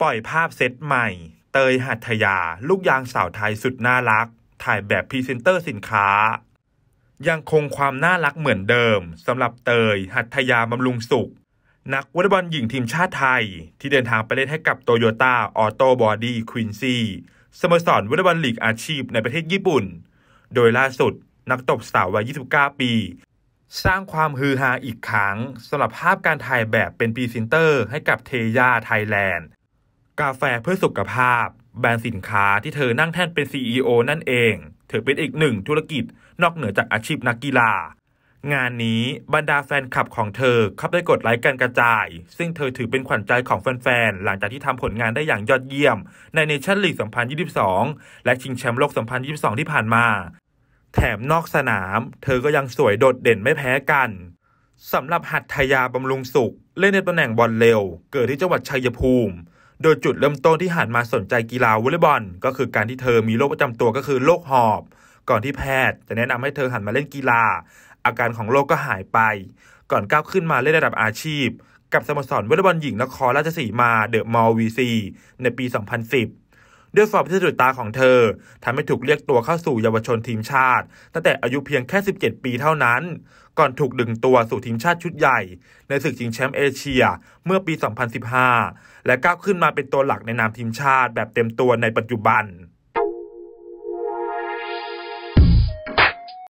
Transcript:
ปล่อยภาพเซตใหม่ เตยหัตยา ลูกยางสาวไทยสุดน่ารัก ถ่ายแบบพรีเซนเตอร์สินค้า ยังคงความน่ารักเหมือนเดิมสำหรับเตยหัตยาบำรุงสุข นักวอลเลย์บอลหญิงทีมชาติไทย ที่เดินทางไปเล่นให้กับโตโยต้าออโต้บอดี้ควินซีสโมสรวอลเลย์บอลลีกอาชีพในประเทศญี่ปุ่น โดยล่าสุดนักตบสาววัย29 ปี สร้างความฮือฮาอีกครั้งสำหรับภาพการถ่ายแบบเป็นพรีเซนเตอร์ ให้กับเทย่าไทยแลนด์กาแฟเพื่อสุขภาพ แบรนด์สินค้าที่เธอนั่งแท่นเป็น CEO นั่นเอง เธอเป็นอีกหนึ่งธุรกิจ นอกเหนือจากอาชีพนักกีฬา งานนี้บรรดาแฟนคลับของเธอเข้าไปกดไลค์กันกระจาย ซึ่งเธอถือเป็นขวัญใจของแฟนๆหลังจากที่ทำผลงานได้อย่างยอดเยี่ยม ในเนชั่นลีก2022 และชิงแชมป์โลก 2022 ที่ผ่านมาแถมนอกสนาม เธอก็ยังสวยโดดเด่นไม่แพ้กันสำหรับหัตถยาบำรุงสุขเล่นในตำแหน่งบอลเร็ว เกิดที่จังหวัดชัยภูมิโดยจุดเริ่มต้นที่หันมาสนใจกีฬาวอลเลย์บอลก็คือการที่เธอมีโรคประจำตัวก็คือโรคหอบก่อนที่แพทย์ จะแนะนำให้เธอหันมาเล่นกีฬา อาการของโรคก็หายไปก่อนก้าวขึ้นมาเล่นระดับอาชีพกับสโมสรวอลเลย์บอลหญิงนครราชสีมาเดอะมอลวีซีในปี 2010ด้วยฝวามที่สุดตาของเธอ ทำให้ถูกเรียกตัวเข้าสู่เยาวชนทีมชาติตั้งแต่อายุเพียงแค่ 17 ปีเท่านั้น ก่อนถูกดึงตัวสู่ทีมชาติชุดใหญ่ ในศึกชิงแชมป์เอเชีย เมื่อปี 2015 และก้าวขึ้นมาเป็นตัวหลักในนามทีมชาติแบบเต็มตัวในปัจจุบัน